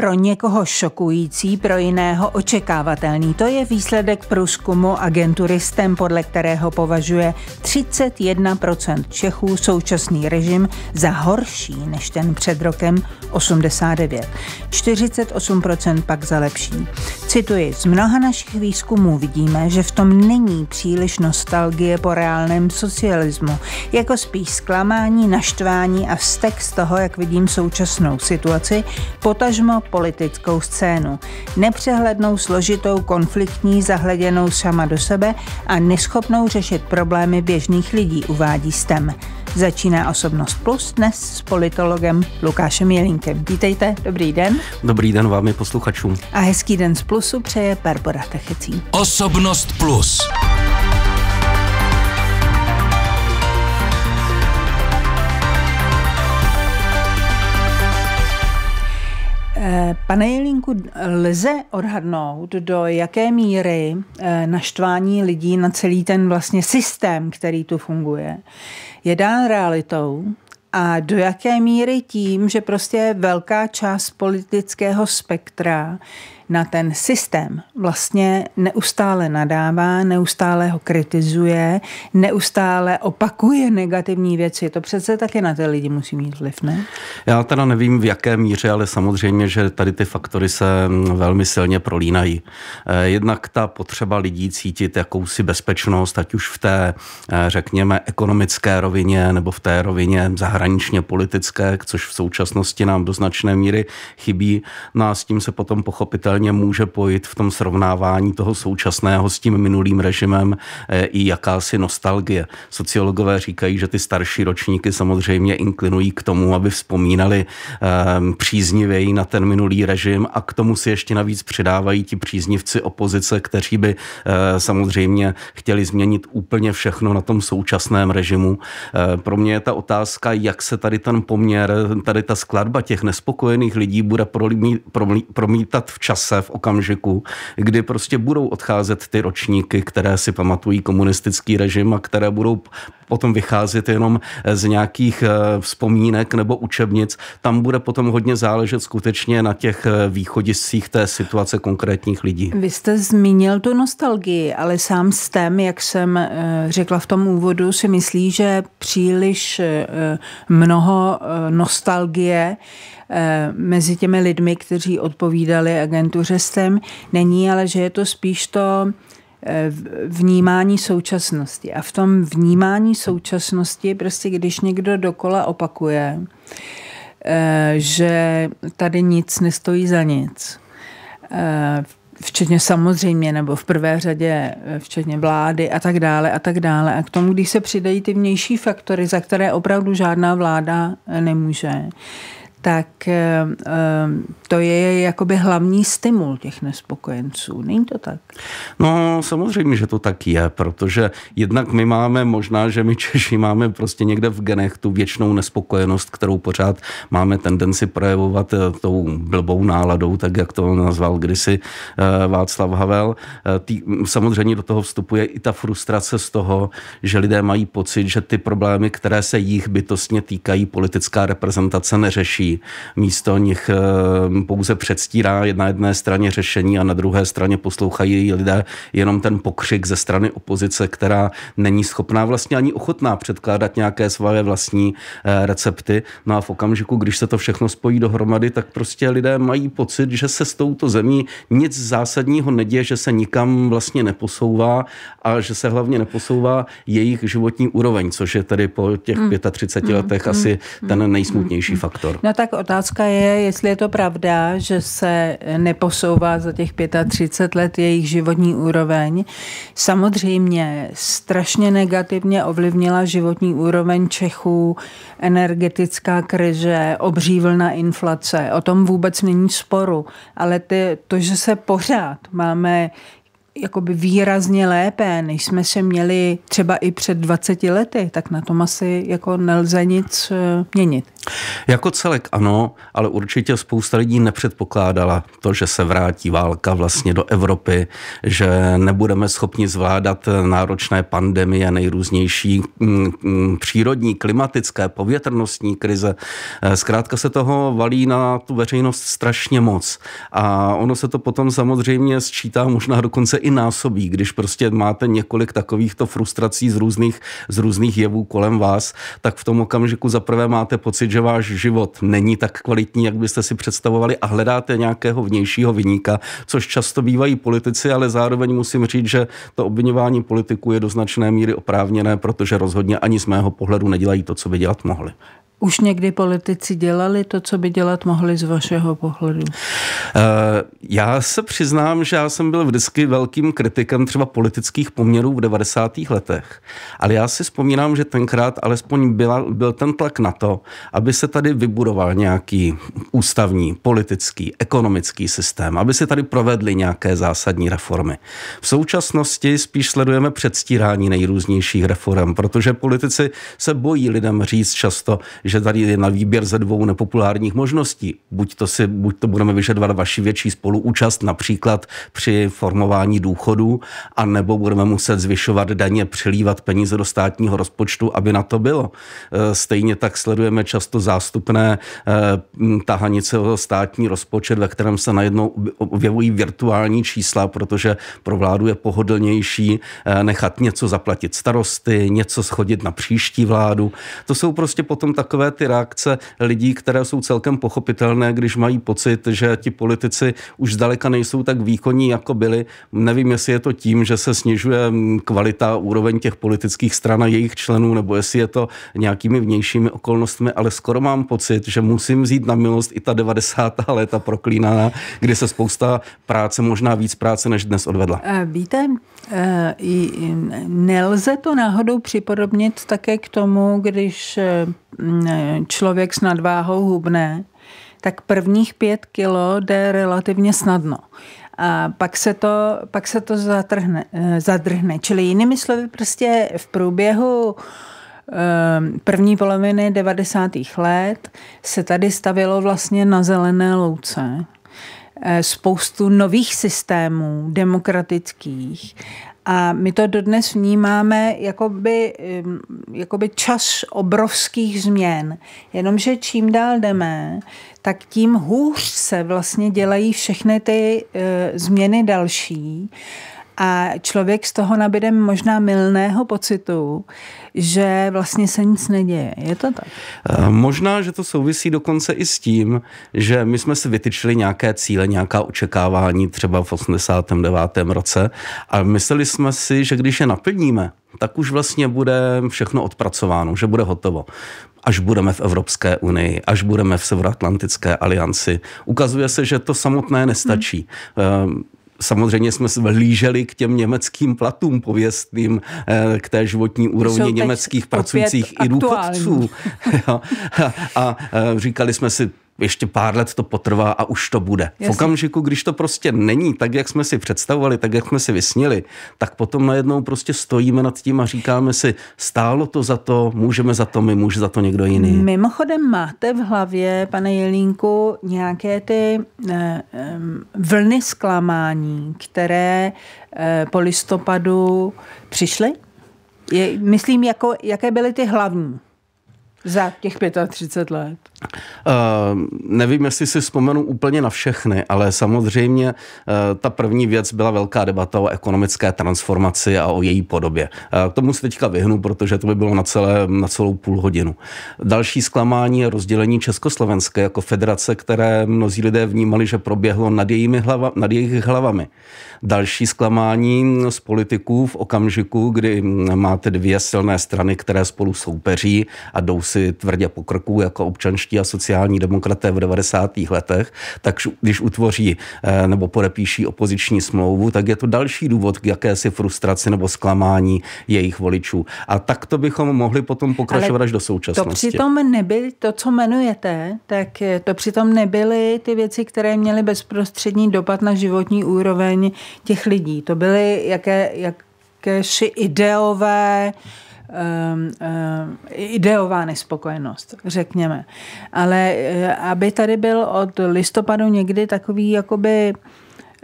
Pro někoho šokující, pro jiného očekávatelný. To je výsledek průzkumu agenturistem, podle kterého považuje 31% Čechů současný režim za horší než ten před rokem 89. 48% pak za lepší. Cituji, z mnoha našich výzkumů vidíme, že v tom není příliš nostalgie po reálném socialismu, jako spíš zklamání, naštvání a vztek z toho, jak vidím současnou situaci, potažmo politickou scénu. Nepřehlednou, složitou, konfliktní, zahleděnou sama do sebe a neschopnou řešit problémy běžných lidí, uvádí STEM. Začíná Osobnost Plus dnes s politologem Lukášem Jelinkem. Vítejte, dobrý den. Dobrý den vám i posluchačům. A hezký den z Plusu přeje Barbara Techecí. Osobnost Plus. Eh, pane Jelinku, lze odhadnout, do jaké míry eh, naštvání lidí na celý ten vlastně systém, který tu funguje, je dán realitou a do jaké míry tím, že prostě velká část politického spektra na ten systém vlastně neustále nadává, neustále ho kritizuje, neustále opakuje negativní věci. To přece taky na ty lidi musí mít vliv, ne? Já teda nevím v jaké míře, ale samozřejmě, že tady ty faktory se mm, velmi silně prolínají. Eh, jednak ta potřeba lidí cítit jakousi bezpečnost, ať už v té, eh, řekněme, ekonomické rovině nebo v té rovině zahraničně politické, což v současnosti nám do značné míry chybí. No a s tím se potom pochopitelně pochopitelně může pojít v tom srovnávání toho současného s tím minulým režimem eh, i jakási nostalgie. Sociologové říkají, že ty starší ročníky samozřejmě inklinují k tomu, aby vzpomínali ehm, příznivěji na ten minulý režim a k tomu si ještě navíc přidávají ti příznivci opozice, kteří by eh, samozřejmě chtěli změnit úplně všechno na tom současném režimu. Eh, pro mě je ta otázka, jak se tady ten poměr, tady ta skladba těch nespokojených lidí bude promítat v čase se v okamžiku, kdy prostě budou odcházet ty ročníky, které si pamatují komunistický režim a které budou potom vycházet jenom eh, z nějakých eh, vzpomínek nebo učebnic. Tam bude potom hodně záležet skutečně na těch eh, východiscích té situace konkrétních lidí. Vy jste zmínil tu nostalgii, ale sám s tém, jak jsem řekla v tom úvodu, si myslí, že příliš mnoho nostalgie mezi těmi lidmi, kteří odpovídali agentuře STEM, není, ale že je to spíš to Eh, vnímání současnosti. A v tom vnímání současnosti, prostě když někdo dokola opakuje, eh, že tady nic nestojí za nic, eh, včetně samozřejmě, nebo v prvé řadě, včetně vlády a tak dále a tak dále. A k tomu, když se přidají ty vnější faktory, za které opravdu žádná vláda nemůže, tak eh, eh, to je jakoby hlavní stimul těch nespokojenců. Není to tak? No samozřejmě, že to tak je, protože jednak my máme, možná, že my Češi máme prostě někde v genech tu věčnou nespokojenost, kterou pořád máme tendenci projevovat eh, tou blbou náladou, tak jak to nazval kdysi Václav Havel. Tý, samozřejmě do toho vstupuje i ta frustrace z toho, že lidé mají pocit, že ty problémy, které se jich bytostně týkají, politická reprezentace neřeší Místo nich eh, pouze předstírá na jedné straně řešení a na druhé straně poslouchají lidé jenom ten pokřik ze strany opozice, která není schopná vlastně ani ochotná předkládat nějaké své vlastní eh, recepty. No a v okamžiku, když se to všechno spojí dohromady, tak prostě lidé mají pocit, že se s touto zemí nic zásadního neděje, že se nikam vlastně neposouvá a že se hlavně neposouvá jejich životní úroveň, což je tedy po těch 35 hmm. hmm. letech hmm. asi ten nejsmutnější faktor. No tak otázka je, jestli je to pravda, že se neposouvá za těch 35 let jejich životní úroveň. Samozřejmě strašně negativně ovlivnila životní úroveň Čechů energetická krize, obří vlna inflace. O tom vůbec není sporu. Ale ty, to, že se pořád máme jakoby výrazně lépe, než jsme se měli třeba i před 20 lety, tak na tom asi jako nelze nic eh, měnit. Jako celek ano, ale určitě spousta lidí nepředpokládala to, že se vrátí válka vlastně do Evropy, že nebudeme schopni zvládat náročné pandemie, nejrůznější mm, mm, přírodní, klimatické, povětrnostní krize. Eh, zkrátka se toho valí na tu veřejnost strašně moc. A ono se to potom samozřejmě sčítá možná dokonce i násobí, když prostě máte několik takovýchto frustrací z různých, z různých jevů kolem vás, tak v tom okamžiku zaprvé máte pocit, že váš život není tak kvalitní, jak byste si představovali a hledáte nějakého vnějšího vyníka, což často bývají politici, ale zároveň musím říct, že to obvinování politiků je do značné míry oprávněné, protože rozhodně ani z mého pohledu nedělají to, co by dělat mohli. Už někdy politici dělali to, co by dělat mohli z vašeho pohledu? Eh, já se přiznám, že já jsem byl vždycky velkým kritikem třeba politických poměrů v 90. letech. Ale já si vzpomínám, že tenkrát alespoň byla, byl ten tlak na to, aby se tady vybudoval nějaký ústavní, politický, ekonomický systém, aby se tady provedly nějaké zásadní reformy. V současnosti spíš sledujeme předstírání nejrůznějších reform, protože politici se bojí lidem říct často, že tady je na výběr ze dvou nepopulárních možností. Buď to, si, buď to budeme vyžadovat vaši větší spoluúčast například při formování důchodů, anebo budeme muset zvyšovat daně, přilívat peníze do státního rozpočtu, aby na to bylo. Eh, stejně tak sledujeme často zástupné eh, tahanice o státní rozpočet, ve kterém se najednou objevují virtuální čísla, protože pro vládu je pohodlnější eh, nechat něco zaplatit starosty, něco schodit na příští vládu. To jsou prostě potom takové takové ty reakce lidí, které jsou celkem pochopitelné, když mají pocit, že ti politici už zdaleka nejsou tak výkonní, jako byli. Nevím, jestli je to tím, že se snižuje mm, kvalita úroveň těch politických stran a jejich členů, nebo jestli je to nějakými vnějšími okolnostmi, ale skoro mám pocit, že musím vzít na milost i ta 90. léta proklínaná, kdy se spousta práce, možná víc práce než dnes odvedla. Eh, Víte, Eh, nelze to náhodou připodobnit také k tomu, když eh, eh, člověk s nadváhou hubne, tak prvních pět kilo jde relativně snadno. A pak se to, pak se to zatrhne, zadrhne. Čili jinými slovy, prostě v průběhu první poloviny 90. let se tady stavilo vlastně na zelené louce Eh, spoustu nových systémů demokratických a my to dodnes vnímáme jako by, jako by čas obrovských změn. Jenomže čím dál jdeme, tak tím hůř se vlastně dělají všechny ty e, změny další. A člověk z toho nabídem možná milného pocitu, že vlastně se nic neděje. Je to tak? Eh, možná, že to souvisí dokonce i s tím, že my jsme si vytyčili nějaké cíle, nějaká očekávání třeba v 89. roce a mysleli jsme si, že když je naplníme, tak už vlastně bude všechno odpracováno, že bude hotovo. Až budeme v Evropské unii, až budeme v Severoatlantické alianci. Ukazuje se, že to samotné nestačí. Hmm. Eh, Samozřejmě jsme vhlíželi k těm německým platům pověstným, eh, k té životní úrovni německých pracujících i důchodců. a eh, říkali jsme si, ještě pár let to potrvá a už to bude. Jasně. V okamžiku, když to prostě není tak, jak jsme si představovali, tak, jak jsme si vysnili, tak potom najednou prostě stojíme nad tím a říkáme si, stálo to za to, můžeme za to my, může za to někdo jiný. Mimochodem máte v hlavě, pane Jelínku, nějaké ty eh, vlny zklamání, které eh, po listopadu přišly? Je, myslím, jako, jaké byly ty hlavní za těch 35 let? Uh, nevím, jestli si vzpomenu úplně na všechny, ale samozřejmě uh, ta první věc byla velká debata o ekonomické transformaci a o její podobě. Uh, k tomu se teďka vyhnu, protože to by bylo na, celé, na celou půl hodinu. Další zklamání je rozdělení Československé jako federace, které mnozí lidé vnímali, že proběhlo nad, jejími hlava, nad jejich hlavami. Další zklamání z politiků v okamžiku, kdy máte dvě silné strany, které spolu soupeří a jdou si tvrdě po krku jako občanští demokratičtí a sociální demokraté v 90. letech, tak když utvoří eh, nebo podepíší opoziční smlouvu, tak je to další důvod k jakési frustraci nebo zklamání jejich voličů. A tak to bychom mohli potom pokračovat Ale až do současnosti. To přitom nebyl to, co jmenujete, tak eh, to přitom nebyly ty věci, které měly bezprostřední dopad na životní úroveň těch lidí. To byly jaké, jakéši ideové Ehm, ehm, ideová nespokojenost, řekněme. Ale eh, aby tady byl od listopadu někdy takový jakoby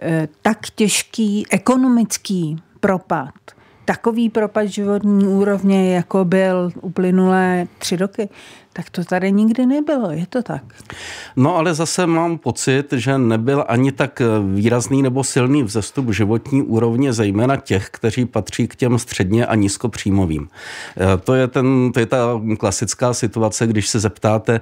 eh, tak těžký ekonomický propad, takový propad životní úrovně, jako byl uplynulé tři roky, tak to tady nikdy nebylo, je to tak. No ale zase mám pocit, že nebyl ani tak eh, výrazný nebo silný vzestup životní úrovně, zejména těch, kteří patří k těm středně a nízkopříjmovým. Eh, to je, ten, to je ta klasická situace, když se zeptáte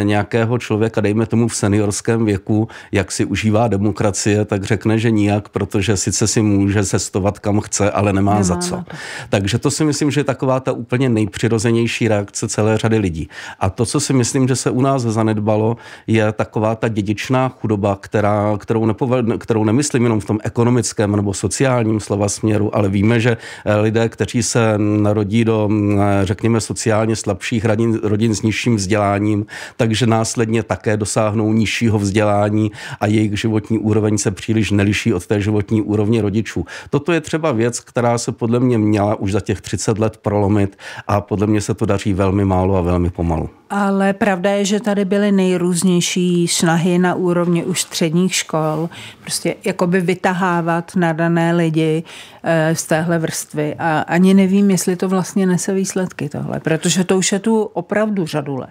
eh, nějakého člověka, dejme tomu v seniorském věku, jak si užívá demokracie, tak řekne, že nijak, protože sice si může cestovat kam chce, ale nemá, nemá za co. Takže to si myslím, že je taková ta úplně nejpřirozenější reakce celé řady lidí. A to, co si myslím, že se u nás zanedbalo, je taková ta dědičná chudoba, která, kterou, nepovel, kterou nemyslím jenom v tom ekonomickém nebo sociálním slova směru, ale víme, že eh, lidé, kteří se narodí do, eh, řekněme, sociálně slabších rodin, rodin s nižším vzděláním, takže následně také dosáhnou nižšího vzdělání a jejich životní úroveň se příliš neliší od té životní úrovně rodičů. Toto je třeba věc, která se podle mě měla už za těch 30 let prolomit a podle mě se to daří velmi málo a velmi pomalu pomalu. Ale pravda je, že tady byly nejrůznější snahy na úrovni už středních škol, prostě jakoby vytahávat nadané lidi eh, z téhle vrstvy. A ani nevím, jestli to vlastně nese výsledky tohle, protože to už je tu opravdu řadu let.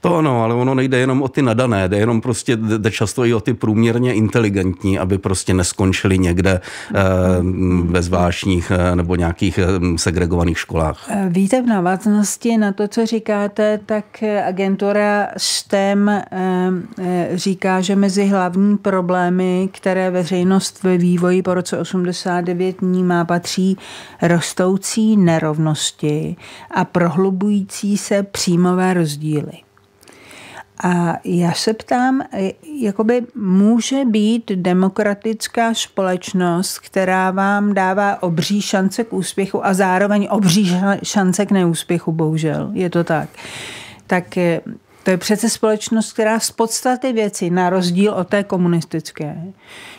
To ano, ale ono nejde jenom o ty nadané, jde jenom prostě, jde často i o ty průměrně inteligentní, aby prostě neskončili někde eh, ve zvláštních eh, nebo nějakých eh, segregovaných školách. Eh, víte, v návaznosti na to, co říkáte, tak eh, agentura STEM eh, eh, říká, že mezi hlavní problémy, které veřejnost ve vývoji po roce 89 vnímá, patří rostoucí nerovnosti a prohlubující se příjmové rozdíly. A já se ptám, eh, jakoby může být demokratická společnost, která vám dává obří šance k úspěchu a zároveň obří šance k neúspěchu, bohužel, je to tak. Tak eh, to je přece společnost, která z podstaty věci, na rozdíl od té komunistické,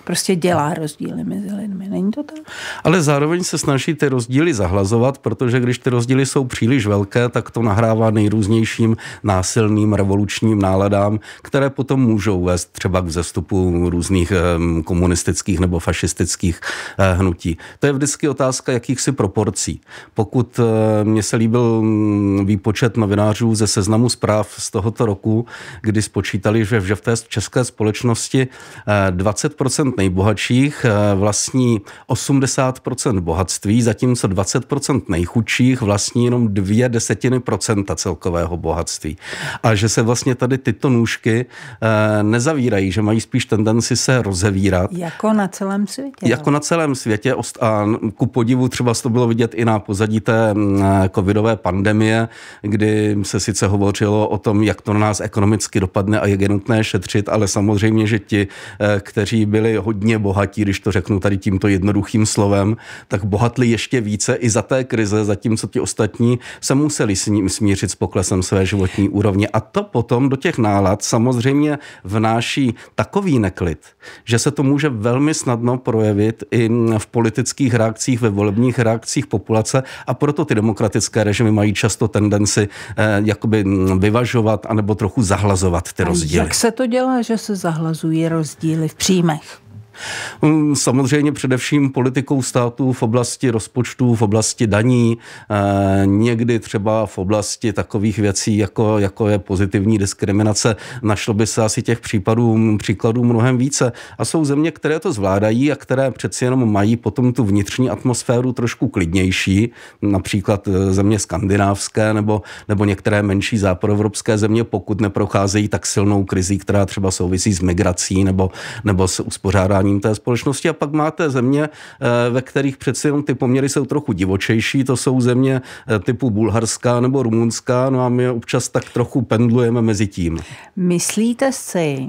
prostě dělá rozdíly mezi lidmi. Není to tak? Ale zároveň se snaží ty rozdíly zahlazovat, protože když ty rozdíly jsou příliš velké, tak to nahrává nejrůznějším násilným revolučním náladám, které potom můžou vést třeba k zestupu různých komunistických nebo fašistických eh, hnutí. To je vždycky otázka jakýchsi proporcí. Pokud eh, mně se líbil mm, výpočet novinářů ze seznamu zpráv z toho tohoto roku, kdy spočítali, že v té české společnosti 20% eh, nejbohatších eh, vlastní 80% bohatství, zatímco 20% nejchudších vlastní jenom dvě desetiny procenta celkového bohatství. A že se vlastně tady tyto nůžky eh, nezavírají, že mají spíš tendenci se rozevírat. Jako na celém světě. Jako na celém světě a ku podivu třeba to bylo vidět i na pozadí té mm, covidové pandemie, kdy se sice hovořilo o tom, jak to na nás ekonomicky dopadne a je nutné šetřit, ale samozřejmě, že ti, eh, kteří byli hodně bohatí, když to řeknu tady tímto jednoduchým slovem, tak bohatli ještě více i za té krize, zatímco ti ostatní se museli s ním smířit s poklesem své životní úrovně. A to potom do těch nálad samozřejmě vnáší takový neklid, že se to může velmi snadno projevit i v politických reakcích, ve volebních reakcích populace a proto ty demokratické režimy mají často tendenci eh, jakoby mm, vyvažovat a anebo trochu zahlazovat ty rozdíly. A jak se to dělá, že se zahlazují rozdíly v příjmech? Mm, samozřejmě především politikou státu v oblasti rozpočtu, v oblasti daní, eh, někdy třeba v oblasti takových věcí, jako, jako je pozitivní diskriminace. Našlo by se asi těch případů, příkladů mnohem více. A jsou země, které to zvládají a které přeci jenom mají potom tu vnitřní atmosféru trošku klidnější, například eh, země skandinávské nebo, nebo některé menší západoevropské země, pokud neprocházejí tak silnou krizí, která třeba souvisí s migrací nebo, nebo s uspořádáním fungováním té společnosti. A pak máte země, eh, ve kterých přeci jenom ty poměry jsou trochu divočejší. To jsou země eh, typu Bulharská nebo Rumunská. No a my občas tak trochu pendlujeme mezi tím. Myslíte si,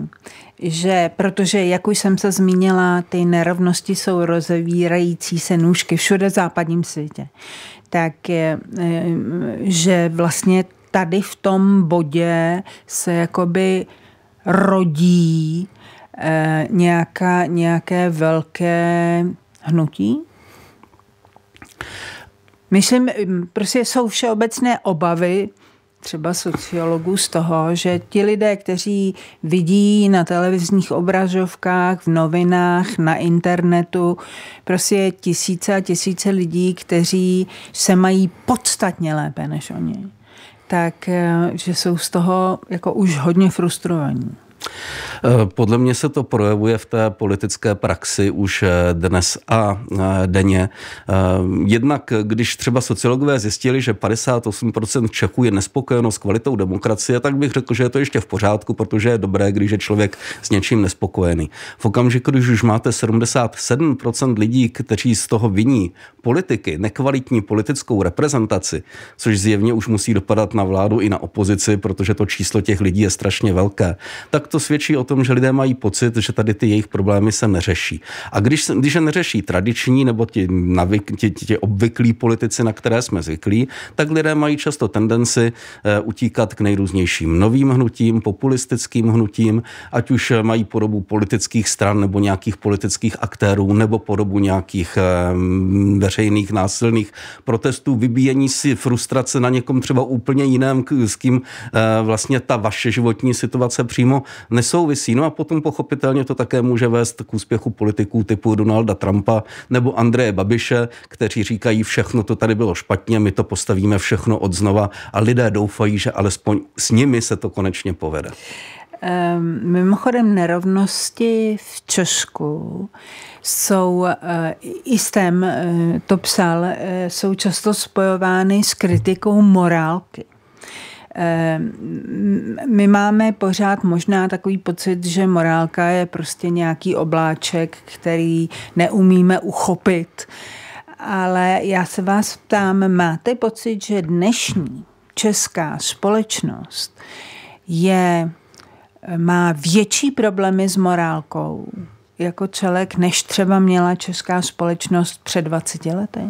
že protože, jak už jsem se zmínila, ty nerovnosti jsou rozevírající se nůžky všude v západním světě, tak je, eh, že vlastně tady v tom bodě se jakoby rodí Eh, nějaká, nějaké velké hnutí? Myslím, prostě jsou všeobecné obavy třeba sociologů z toho, že ti lidé, kteří vidí na televizních obrazovkách, v novinách, na internetu, prostě tisíce a tisíce lidí, kteří se mají podstatně lépe než oni, tak eh, že jsou z toho jako už hodně frustrovaní. Podle mě se to projevuje v té politické praxi už eh, dnes a eh, denně. Eh, jednak, když třeba sociologové zjistili, že 58% Čechů je nespokojeno s kvalitou demokracie, tak bych řekl, že je to ještě v pořádku, protože je dobré, když je člověk s něčím nespokojený. V okamžiku, když už máte 77% lidí, kteří z toho viní politiky, nekvalitní politickou reprezentaci, což zjevně už musí dopadat na vládu i na opozici, protože to číslo těch lidí je strašně velké, tak tak to svědčí o tom, že lidé mají pocit, že tady ty jejich problémy se neřeší. A když, se, když je neřeší tradiční nebo ti, navyk, ti, ti obvyklí politici, na které jsme zvyklí, tak lidé mají často tendenci eh, utíkat k nejrůznějším novým hnutím, populistickým hnutím, ať už mají podobu politických stran nebo nějakých politických aktérů nebo podobu nějakých eh, veřejných násilných protestů, vybíjení si frustrace na někom třeba úplně jiném, s kým eh, vlastně ta vaše životní situace přímo nesouvisí. No a potom pochopitelně to také může vést k úspěchu politiků typu Donalda Trumpa nebo Andreje Babiše, kteří říkají, všechno to tady bylo špatně, my to postavíme všechno od znova a lidé doufají, že alespoň s nimi se to konečně povede. Ehm, mimochodem nerovnosti v Česku jsou, eh, i STEM eh, to psal, eh, jsou často spojovány s kritikou morálky. Ehm, my máme pořád možná takový pocit, že morálka je prostě nějaký obláček, který neumíme uchopit. Ale já se vás ptám, máte pocit, že dnešní česká společnost je, má větší problémy s morálkou jako celek, než třeba měla česká společnost před 20 lety?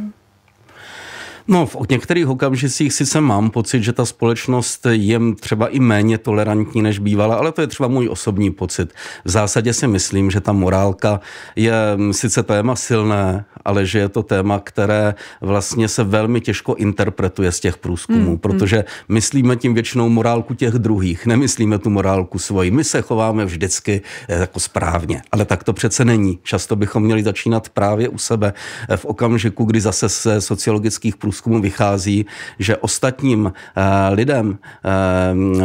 No, v některých okamžicích sice mám pocit, že ta společnost je třeba i méně tolerantní, než bývala, ale to je třeba můj osobní pocit. V zásadě si myslím, že ta morálka je mm, sice téma silné, ale že je to téma, které vlastně se velmi těžko interpretuje z těch průzkumů, hmm, hmm. protože myslíme tím většinou morálku těch druhých, nemyslíme tu morálku svoji. My se chováme vždycky eh, jako správně, ale tak to přece není. Často bychom měli začínat právě u sebe eh, v okamžiku, kdy zase se sociologických průzkumů průzkumu vychází, že ostatním eh, lidem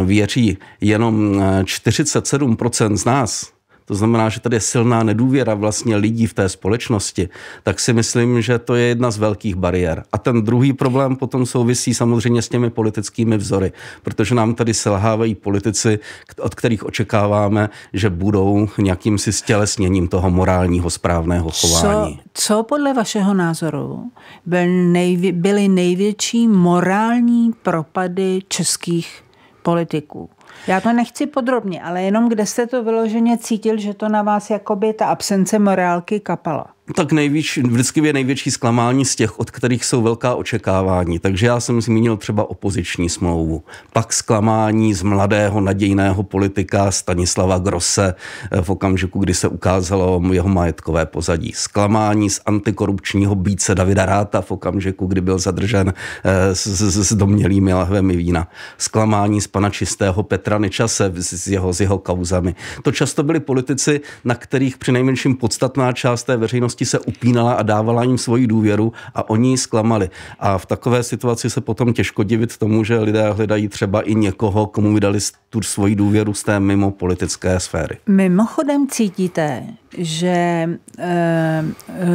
eh, věří jenom 47% eh, z nás, to znamená, že tady je silná nedůvěra vlastně lidí v té společnosti, tak si myslím, že to je jedna z velkých bariér. A ten druhý problém potom souvisí samozřejmě s těmi politickými vzory, protože nám tady selhávají politici, od kterých očekáváme, že budou nějakým si stělesněním toho morálního správného chování. Co, co podle vašeho názoru byl nejvě, byly největší morální propady českých politiků? Já to nechci podrobně, ale jenom kde jste to vyloženě cítil, že to na vás jakoby ta absence morálky kapala? tak nejvíc vždycky je největší zklamání z těch, od kterých jsou velká očekávání. Takže já jsem zmínil třeba opoziční smlouvu. Pak zklamání z mladého nadějného politika Stanislava Grosse eh, v okamžiku, kdy se ukázalo jeho majetkové pozadí. Zklamání z antikorupčního býce Davida Ráta v okamžiku, kdy byl zadržen eh, s, s, s domělými lahvemi vína. Zklamání z pana čistého Petra Nečase s jeho, s jeho kauzami. To často byli politici, na kterých přinejmenším podstatná část té veřejnosti společnosti se upínala a dávala jim svoji důvěru a oni ji zklamali. A v takové situaci se potom těžko divit tomu, že lidé hledají třeba i někoho, komu vydali tu svoji důvěru z té mimo politické sféry. Mimochodem cítíte, že e,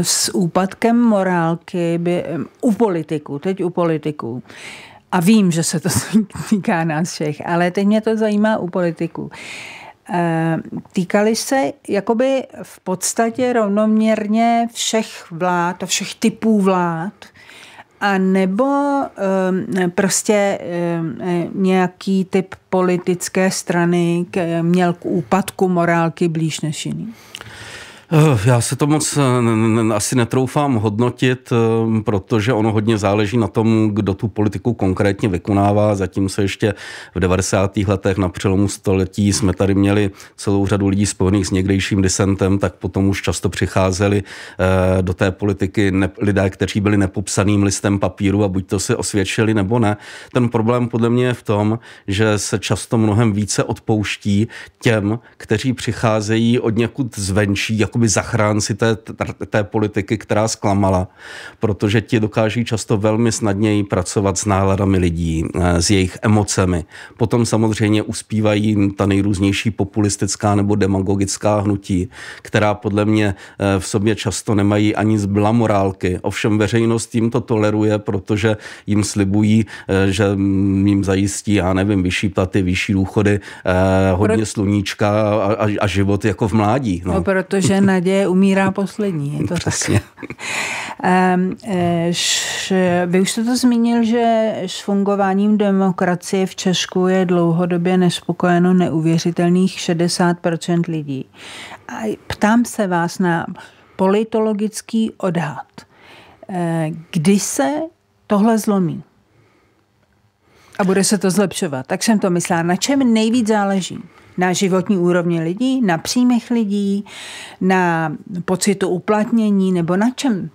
s úpadkem morálky by, u politiků, teď u politiků, a vím, že se to týká nás všech, ale teď mě to zajímá u politiků. Eh, týkaly se jakoby v podstatě rovnoměrně všech vlád a všech typů vlád, a nebo eh, prostě eh, nějaký typ politické strany měl k úpadku morálky blíž než jiný? Eh, já se to moc eh, asi netroufám hodnotit, eh, protože ono hodně záleží na tom, kdo tu politiku konkrétně vykonává. Zatím se ještě v 90. letech na přelomu století jsme tady měli celou řadu lidí spojených s někdejším disentem, tak potom už často přicházeli do té politiky lidé, kteří byli nepopsaným listem papíru a buď to si osvědčili nebo ne. Ten problém podle mě je v tom, že se často mnohem více odpouští těm, kteří přicházejí od někud zvenčí, jako jakoby zachránci té, té politiky, která zklamala, protože ti dokáží často velmi snadněji pracovat s náladami lidí, eh, s jejich emocemi. Potom samozřejmě uspívají ta nejrůznější populistická nebo demagogická hnutí, která podle mě eh, v sobě často nemají ani zbyla morálky. Ovšem veřejnost jim to toleruje, protože jim slibují, eh, že mm, jim zajistí, já nevím, vyšší platy, vyšší důchody, hodně sluníčka a, a život jako v mládí. No. no protože naděje umírá poslední. Je to Přesně. tak. Ehm, eh, vy už jste to zmínil, že s fungováním demokracie v Česku je dlouhodobě nespokojeno neuvěřitelných 60% lidí. A ptám se vás na politologický odhad. Eh, kdy se tohle zlomí? A bude se to zlepšovat. Tak jsem to myslela. Na čem nejvíc záleží? na životní úrovni lidí, na příjmech lidí, na pocitu uplatnění nebo na čem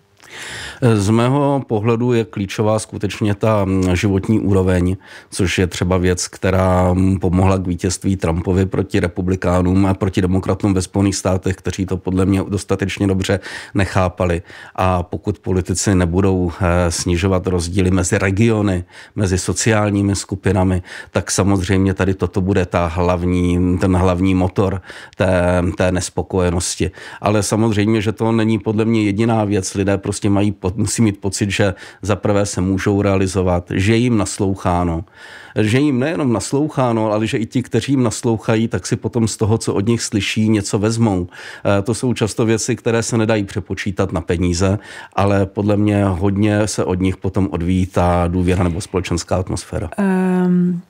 z mého pohledu je klíčová skutečně ta životní úroveň, což je třeba věc, která pomohla k vítězství Trumpovi proti republikánům a proti demokratům ve Spojených státech, kteří to podle mě dostatečně dobře nechápali. A pokud politici nebudou eh, snižovat rozdíly mezi regiony, mezi sociálními skupinami, tak samozřejmě tady toto bude ta hlavní, ten hlavní motor té, té nespokojenosti. Ale samozřejmě, že to není podle mě jediná věc. Lidé prostě prostě mají, musí mít pocit, že za prvé se můžou realizovat, že jim nasloucháno. Že jim nejenom nasloucháno, ale že i ti, kteří jim naslouchají, tak si potom z toho, co od nich slyší, něco vezmou. Eh, to jsou často věci, které se nedají přepočítat na peníze, ale podle mě hodně se od nich potom odvíjí ta důvěra nebo společenská atmosféra. Um,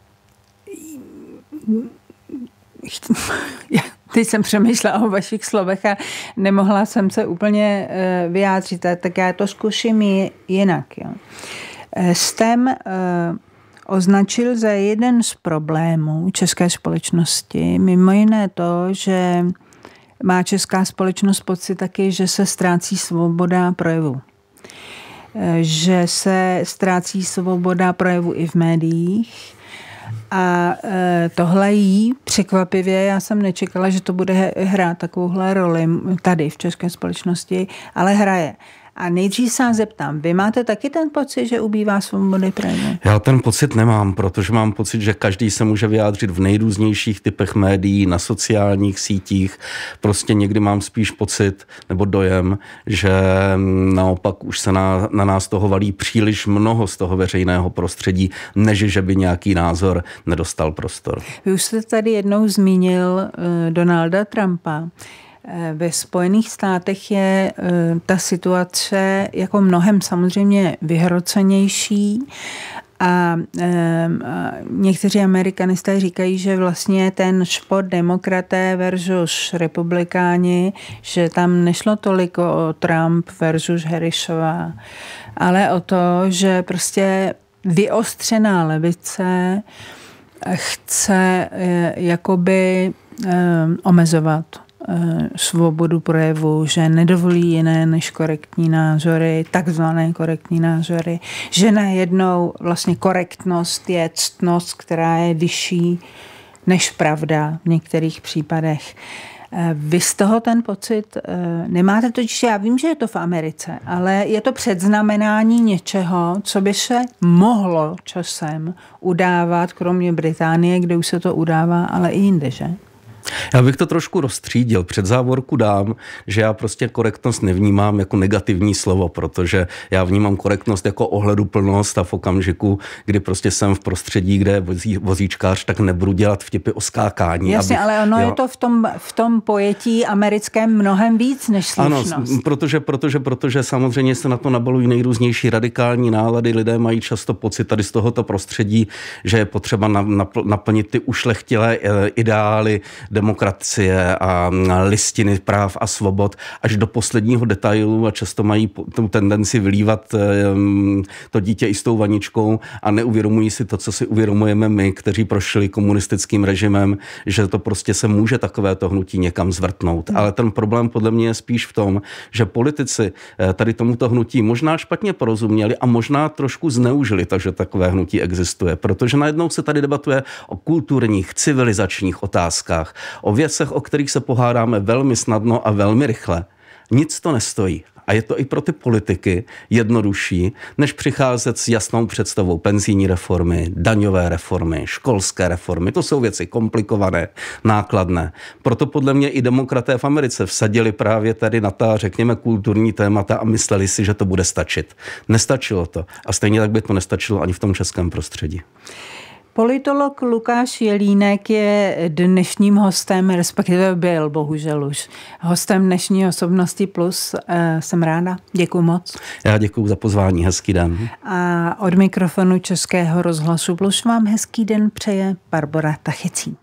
Teď jsem přemýšlela o vašich slovech a nemohla jsem se úplně eh, vyjádřit, tak já to zkusím jinak. Jo. Eh, STEM eh, označil za jeden z problémů české společnosti, mimo jiné to, že má česká společnost pocit taky, že se ztrácí svoboda projevu. Že se ztrácí svoboda projevu i v médiích, a e, tohle jí překvapivě, já jsem nečekala, že to bude hrát takovouhle roli tady v české společnosti, ale hraje. A nejdřív se zeptám, vy máte taky ten pocit, že ubývá svobody projevu? Já ten pocit nemám, protože mám pocit, že každý se může vyjádřit v nejrůznějších typech médií, na sociálních sítích. Prostě někdy mám spíš pocit nebo dojem, že naopak už se na, na nás toho valí příliš mnoho z toho veřejného prostředí, než že by nějaký názor nedostal prostor. Vy už jste tady jednou zmínil uh, Donalda Trumpa. Eh, ve Spojených státech je eh, ta situace jako mnohem samozřejmě vyhrocenější a e, někteří amerikanisté říkají, že vlastně ten šport demokraté versus republikáni, že tam nešlo toliko o Trump versus Harrisová, ale o to, že prostě vyostřená levice chce e, jakoby e, omezovat Eh, svobodu projevu, že nedovolí jiné než korektní názory, takzvané korektní názory, že najednou vlastně korektnost je ctnost, která je vyšší než pravda v některých případech. Eh, vy z toho ten pocit eh, nemáte, totiž já vím, že je to v Americe, ale je to předznamenání něčeho, co by se mohlo časem udávat, kromě Británie, kde už se to udává, ale i jinde, že? Já bych to trošku rozstřídil. Před závorku dám, že já prostě korektnost nevnímám jako negativní slovo, protože já vnímám korektnost jako ohleduplnost a v okamžiku, kdy prostě jsem v prostředí, kde je vozí, vozíčkář, tak nebudu dělat vtipy o skákání. Jasně, abych, ale ono jo. je to v tom, v tom pojetí americkém mnohem víc než slušnost. Ano, protože, protože, protože samozřejmě se na to nabalují nejrůznější radikální nálady. Lidé mají často pocit tady z tohoto prostředí, že je potřeba naplnit ty ušlechtilé eh, ideály demokracie a listiny práv a svobod až do posledního detailu a často mají tu tendenci vylívat ehm, to dítě i s tou vaničkou a neuvědomují si to, co si uvědomujeme my, kteří prošli komunistickým režimem, že to prostě se může takové to hnutí někam zvrtnout. Ale ten problém podle mě je spíš v tom, že politici eh, tady tomuto hnutí možná špatně porozuměli a možná trošku zneužili to, že takové hnutí existuje, protože najednou se tady debatuje o kulturních, civilizačních otázkách, o věcech, o kterých se pohádáme velmi snadno a velmi rychle. Nic to nestojí. A je to i pro ty politiky jednodušší, než přicházet s jasnou představou penzijní reformy, daňové reformy, školské reformy. To jsou věci komplikované, nákladné. Proto podle mě i demokraté v Americe vsadili právě tady na ta, řekněme, kulturní témata a mysleli si, že to bude stačit. Nestačilo to. A stejně tak by to nestačilo ani v tom českém prostředí. Politolog Lukáš Jelínek je dnešním hostem, respektive byl bohužel už hostem dnešní osobnosti plus. Eh, jsem ráda, děkuji moc. Já děkuji za pozvání, hezký den. A od mikrofonu Českého rozhlasu plus vám hezký den přeje Barbara Tachecí.